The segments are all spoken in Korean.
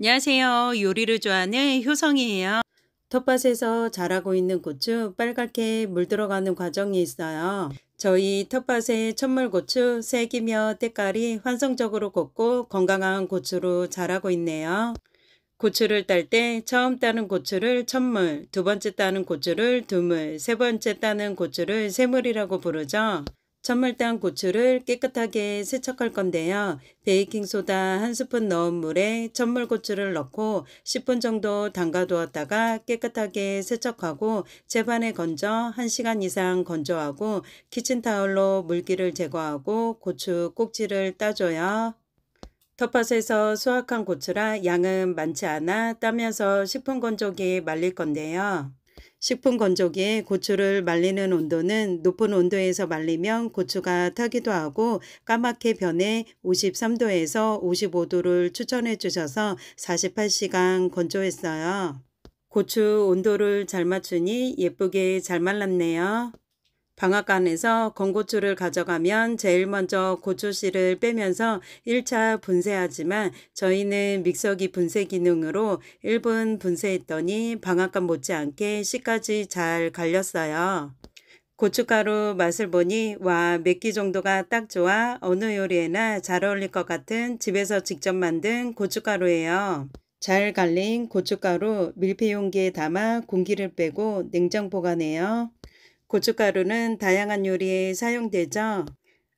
안녕하세요. 요리를 좋아하는 효성이에요. 텃밭에서 자라고 있는 고추 빨갛게 물들어가는 과정이 있어요. 저희 텃밭에 천물고추 색이며 때깔이 환상적으로 곱고 건강한 고추로 자라고 있네요. 고추를 딸 때 처음 따는 고추를 천물, 두 번째 따는 고추를 두물, 세 번째 따는 고추를 세물이라고 부르죠. 천물당 고추를 깨끗하게 세척할 건데요. 베이킹소다 한 스푼 넣은 물에 천물고추를 넣고 10분 정도 담가두었다가 깨끗하게 세척하고 재반에 건져 1시간 이상 건조하고 키친타올로 물기를 제거하고 고추 꼭지를 따줘요. 텃밭에서 수확한 고추라 양은 많지 않아 따면서 식품 건조기 말릴 건데요. 식품 건조기에 고추를 말리는 온도는 높은 온도에서 말리면 고추가 타기도 하고 까맣게 변해 53도에서 55도를 추천해 주셔서 48시간 건조했어요. 고추 온도를 잘 맞추니 예쁘게 잘 말랐네요. 방앗간에서 건고추를 가져가면 제일 먼저 고추씨를 빼면서 1차 분쇄하지만 저희는 믹서기 분쇄 기능으로 1분 분쇄했더니 방앗간 못지않게 씨까지 잘 갈렸어요. 고춧가루 맛을 보니 와 맵기 정도가 딱 좋아 어느 요리에나 잘 어울릴 것 같은 집에서 직접 만든 고춧가루예요. 잘 갈린 고춧가루 밀폐 용기에 담아 공기를 빼고 냉장 보관해요. 고춧가루는 다양한 요리에 사용되죠.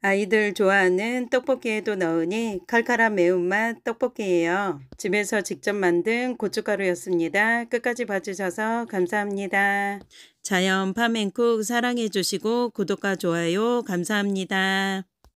아이들 좋아하는 떡볶이에도 넣으니 칼칼한 매운맛 떡볶이에요 집에서 직접 만든 고춧가루였습니다. 끝까지 봐주셔서 감사합니다. 자연 파맨쿡 사랑해주시고 구독과 좋아요 감사합니다.